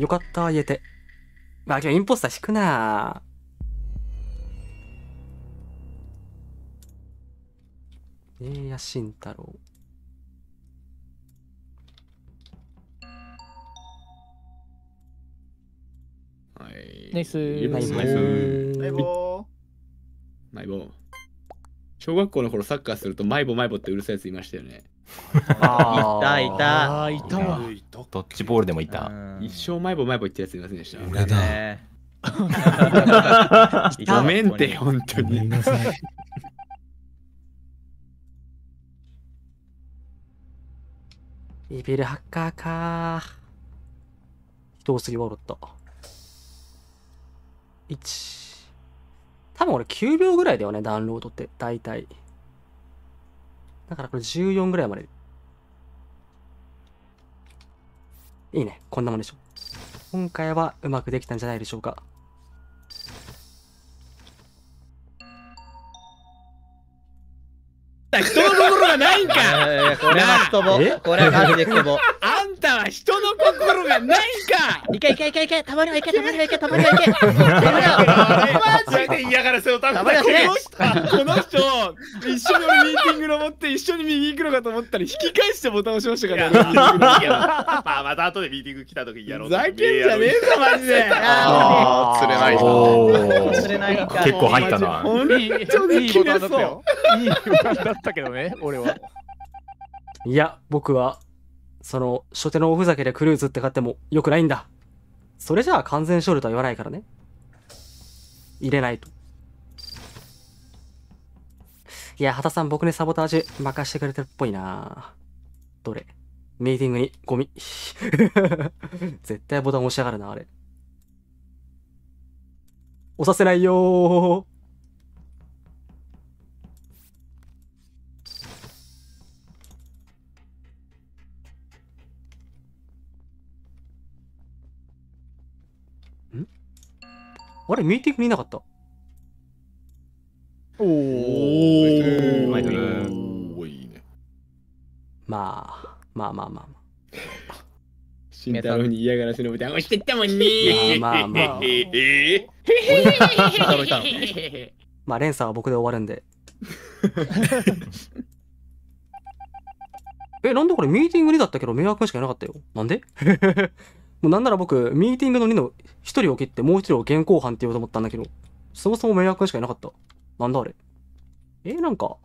よかった、言えて。まあ、今日インポスター引くなえー、や、慎太郎。はい。ナイスナイスナイスナイボー。ナイボー。小学校の頃サッカーすると、マイボマイボってうるさいやついましたよね。あいたいたあいたわドッジボールでもいた。一生前棒前棒言ってるやついませんでしたやだ ごめんって本当ごめんになさい。イビルハッカーか人多すぎ笑った1多分俺9秒ぐらいだよねダウンロードって大体だからこれ14ぐらいまで。いいね。こんなもんでしょ。今回はうまくできたんじゃないでしょうか。人の心がないんかいやいやこれは人も。これはマジで人も。たは人の心がないかいけいけいけいけたまにはいけたまにはいけたまにはいけマジで嫌がらせをたまにはこの人一緒にミーティングの持って一緒に右行くのかと思ったら引き返してボタン押しましたからまあまた後でミーティング来た時にやろうざけんじゃねえぞマジであ釣れない釣結構入ったな本当に決めそういい不安だったけどね俺はいや僕はその、初手のおふざけでクルーズって買っても良くないんだ。それじゃあ完全勝利とは言わないからね。入れないと。いや、畑さん僕にサボタージュ任してくれてるっぽいなどれミーティングにゴミ。絶対ボタン押しやがるな、あれ。押させないよあれ、ミーティングいなかった。おー、マイドリー。いいね。まあ、まあまあまあまあ。慎太郎に嫌がらせのボタン押してたもんね。まあまあまあ。まあ、レンは僕で終わるんで。え、なんでこれミーティングにだったけど迷惑しかいなかったよ。なんでもうなんなら僕、ミーティングの2の1人を切ってもう1人を現行犯って言おうと思ったんだけど、そもそも迷惑しかいなかった。なんだあれ。えー、なんか、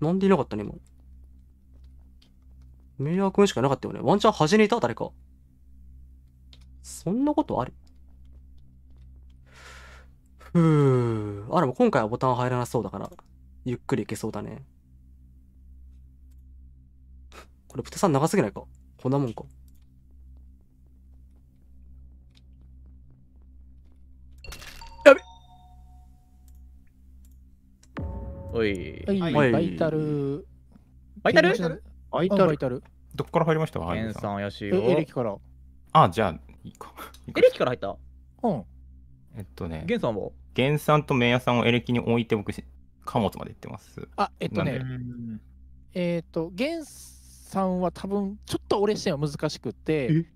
なんでいなかったね、今。迷惑しかいなかったよね。ワンチャン端にいた誰か。そんなことあるふぅ。あ、ら、も今回はボタン入らなそうだから、ゆっくりいけそうだね。これ、プテさん長すぎないかこんなもんか。おい。はい、バイタル。バイタルバイタル。どっから入りましたケンさん怪しいエレキから。あ、じゃあ、いいか。エレキから入ったうん。えっとね。ゲンさんもゲンさんとメイヤさんをエレキに置いて僕、貨物まで行ってます。あ、えっとね。えっと、ゲンさんは多分、ちょっと俺視点は難しくて、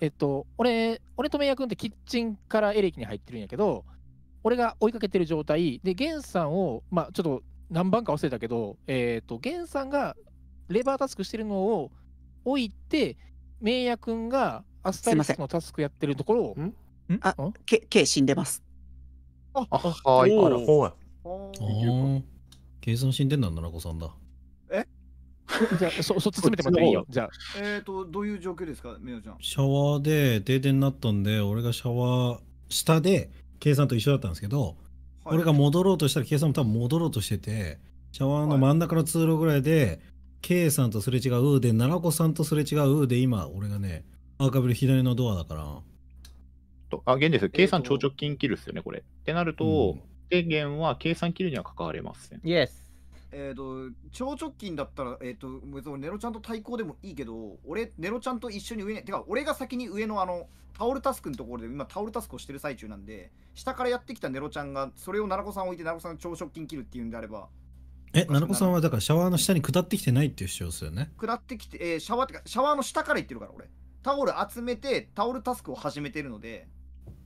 えっと、俺、俺とメイヤ君ってキッチンからエレキに入ってるんやけど、俺が追いかけてる状態で、ゲンさんを、まあ、ちょっと何番か忘れたけど、えっ、ー、と、ゲンさんがレバータスクしてるのを置いて、イヤ君がアスタリスのタスクやってるところを。あ、け、け、死んでます。あ、あはい。あら、ほい。さん死んでんだ、な、々子さんだ。え じゃあ、そ、そっち詰めてもらっていいよ。じゃあ。えっ、ー、と、どういう状況ですか、イヤちゃん。シャワーで停電になったんで、俺がシャワー下で計算と一緒だったんですけど、はい、俺が戻ろうとしたら計算も多分戻ろうとしててシャワーの真ん中の通路ぐらいで、K さんとすれ違うで奈良子さんとすれ違うで今俺がねアーカブル左のドアだからとあ現です計算超直近切るっすよねこれってなると、うん、電源は計算切るには関われませんイエスえっ、ー、と、超直近だったら、えっ、ー、と、別にネロちゃんと対抗でもいいけど、俺、ネロちゃんと一緒に上に、てか、俺が先に上のあの、タオルタスクのところで、今タオルタスクをしてる最中なんで、下からやってきたネロちゃんが、それを奈良子さん置いて、奈良子さんの超直近切るっていうんであれば、え、ナ良コさんはだからシャワーの下に下ってきてないっていう主張ですよね。下ってきて、えー、シャワーってか、シャワーの下から行ってるから俺。タオル集めて、タオルタスクを始めてるので、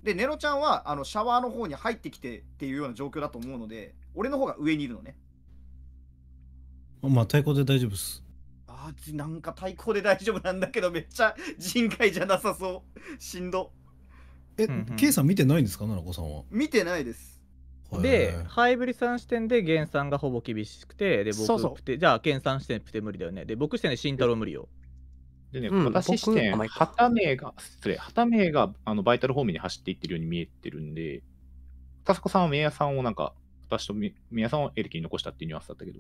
で、ネロちゃんはあのシャワーの方に入ってきてっていうような状況だと思うので、俺の方が上にいるのね。まあ対抗で大丈夫です。あなんか対抗で大丈夫なんだけどめっちゃ人海じゃなさそう。しんど。え、うんうん、さん見てないんですか、ななこさんは。見てないです。で、ハイブリさん視点でゲンさんがほぼ厳しくて、で、僕そうそうじゃあ、ケンさん視点プテ無理だよね。で、僕視点で慎太郎無理よ。でね、うん、私視点、旗名が、失礼、旗名があのバイタル方面に走っていってるように見えてるんで、タスコさんはメイヤさんをなんか、私とメイヤさんをエレキに残したっていうニュアンスだったけど。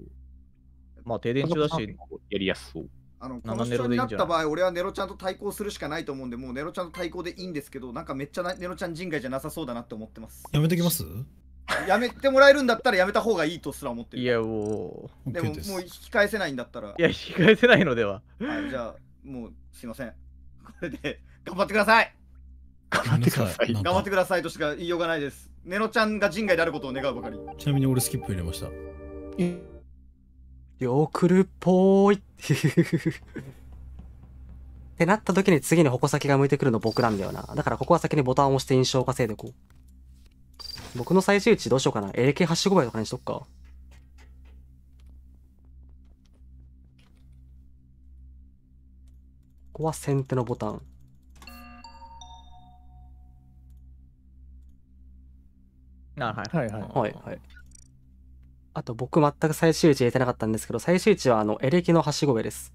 まあ停電中だし、やりやすそう。あのこの主になった場合、俺はネロちゃんと対抗するしかないと思うんで、もうネロちゃんと対抗でいいんですけど、なんかめっちゃネロちゃん人外じゃなさそうだなって思ってます。やめてきますやめてもらえるんだったらやめた方がいいとすら思ってる。いや、もう。でも、もう引き返せないんだったら。いや、引き返せないのでは。はい、じゃあ、もうすいません。これで、頑張ってください頑張ってください。頑張ってくださいとしか言いようがないです。ネロちゃんが人外であることを願うばかり。ちなみに俺スキップ入れました。えよくるっぽーい。ってなった時に次に矛先が向いてくるの僕なんだよな。だからここは先にボタンを押して印象を稼いでこう。僕の最終値どうしようかな。エレキハッシュ5倍とかにしとくか。ここは先手のボタン。あ、はい。はいはい。はいはい。あと僕全く最終値入れてなかったんですけど、最終値はあの、エレキのはしご上です。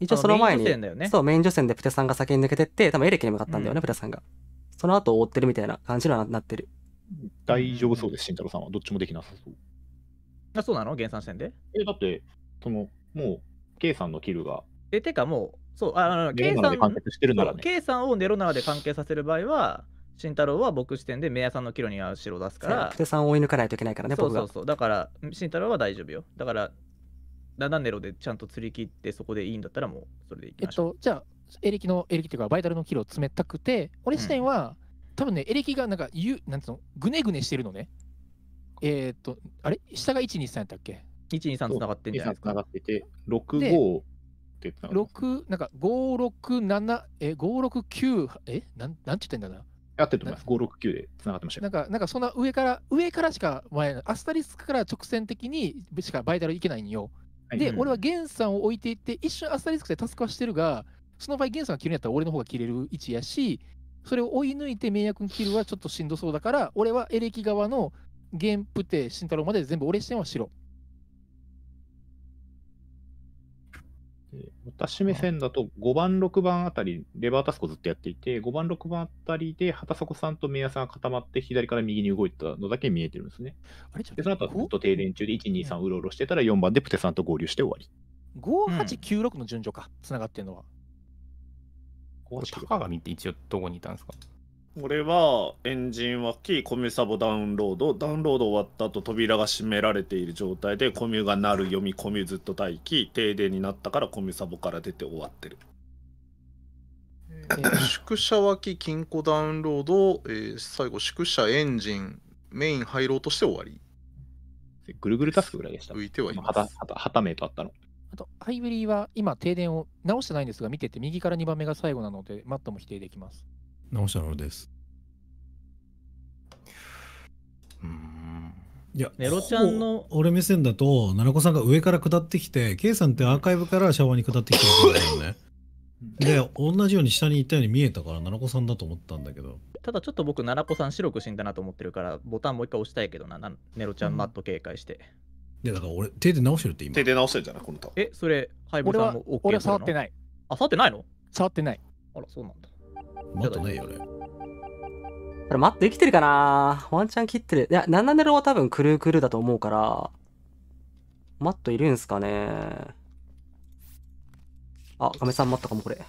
一応その前に、そう、メイン女染でプテさんが先に抜けてって、多分エレキに向かったんだよね、うん、プテさんが。その後追ってるみたいな感じにはなってる。大丈夫そうです、慎太郎さんは。どっちもできなさそう。あ、そうなの原産戦でえ、だって、その、もう、K さんのキルが。え、てかもう、そう、あの、K さん、K さんをネロナで関係させる場合は、慎太郎は僕視点で目屋さんのキ路にはうろ出すから久手さんを追い抜かないといけないからねそうそうそうだから慎太郎は大丈夫よだからダネロでちゃんと釣り切ってそこでいいんだったらもうそれでいきましょうえっとじゃあエレキのエレキっていうかバイタルの岐路冷たくて俺視点は、うん、多分ねエレキがなんかゆなんつうのグネグネしてるのねえー、っとあれ下が123やったっけ123つながってんじゃないですか。つながってて、65って言ったの ?6、なんか567、え、569、え、なんなんて言ってんだな。やってると思います、569でつながってましたなんか、なんかそんな上から、上からしか前、アスタリスクから直線的にしかバイタルいけないんよ。はい、で、うん、俺はゲンさんを置いていって、一瞬アスタリスクでタスクはしてるが、その場合、ゲンさんが切るんやったら俺の方が切れる位置やし、それを追い抜いて迷惑に切るはちょっとしんどそうだから、俺はエレキ側のゲンプテ、慎太郎まで全部俺視点はろ。私目線だと5番、6番あたり、レバータスクをずっとやっていて、5番、6番あたりで、畑迫さんと明安さんが固まって、左から右に動いたのだけ見えてるんですね。あれで、その後はずっと停電中で、1、2、3、うろうろしてたら、4番でプテさんと合流して終わり。5896の順序か、つながってるのは。高上って一応どこにいたんですか俺はエンジン脇コミュサボダウンロードダウンロード終わった後扉が閉められている状態でコミュが鳴る読みコミュずっと待機停電になったからコミュサボから出て終わってる、宿舎脇金庫ダウンロード、えー、最後宿舎エンジンメイン入ろうとして終わりぐるぐるタスクぐらいでした浮いてはいますはたはたはためとあったのあと、ハイブリーは今、停電を直してないんですが、見てて、右から2番目が最後なので、マットも否定できます。直したのですうんいやネロちゃんの俺目線だと奈々子さんが上から下ってきてイさんってアーカイブからシャワーに下ってきてるんだよねで同じように下に行ったように見えたから奈々子さんだと思ったんだけどただちょっと僕奈々子さん白く死んだなと思ってるからボタンもう一回押したいけどななネロちゃんマット警戒して、いやだから俺手で直してるって今手で直してるじゃないこのタえそれハイボタンも OK 俺は触ってないあ触ってないの触ってないあらそうなんだマットないよね。あれ、マット生きてるかなワンチャン切ってる。いや、ナナネロは多分クルークルーだと思うから、マットいるんすかねあ、亀さん待ったかも、これ。よ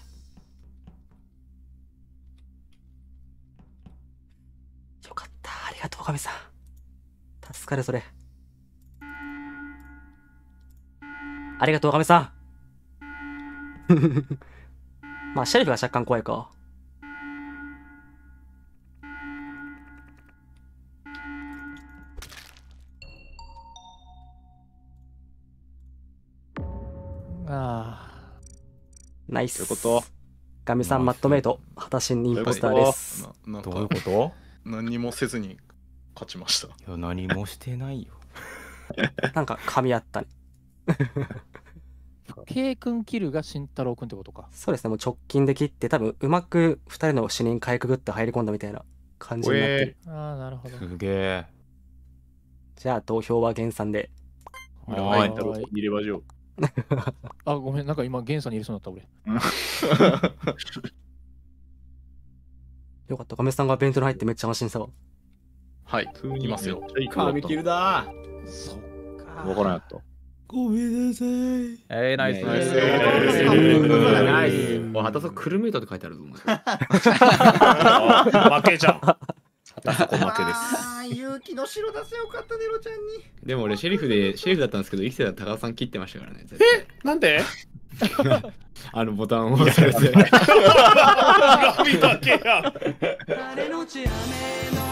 かった。ありがとう、亀さん。助かる、それ。ありがとう、亀さん。まあ、シェリフが若干怖いか。ナイス。いうことガミさん、マットメイト、果たしにインポスターです。どういうこと何もせずに勝ちました。いや、何もしてないよ。なんか噛み合ったね。イ君キルが慎太郎君ってことか。そうですね、もう直近で切って、多分うまく2人の死人かいくぐって入り込んだみたいな感じになってる。えー、ああ、なるほど。すげえ。じゃあ投票は原産で。はい、入れましょう。あ、ごめん、なんか今、ゲンさんにいれそうになった俺。よかった、メさんが弁当に入ってめっちゃ安心したわ。はい、いますよ。ミキルだそっか。わからんやった。ごめんなさい。えー、ナイスナイス。ナイス。お、はたそクルメイトって書いてあるぞ。負けじゃん。はたそこ負けです。勇気の城出せよかったねロちゃんにでも俺シェリフでシェリフだったんですけど生きてた高尾さん切ってましたからねえなんで あのボタンを押されて 誰の血雨の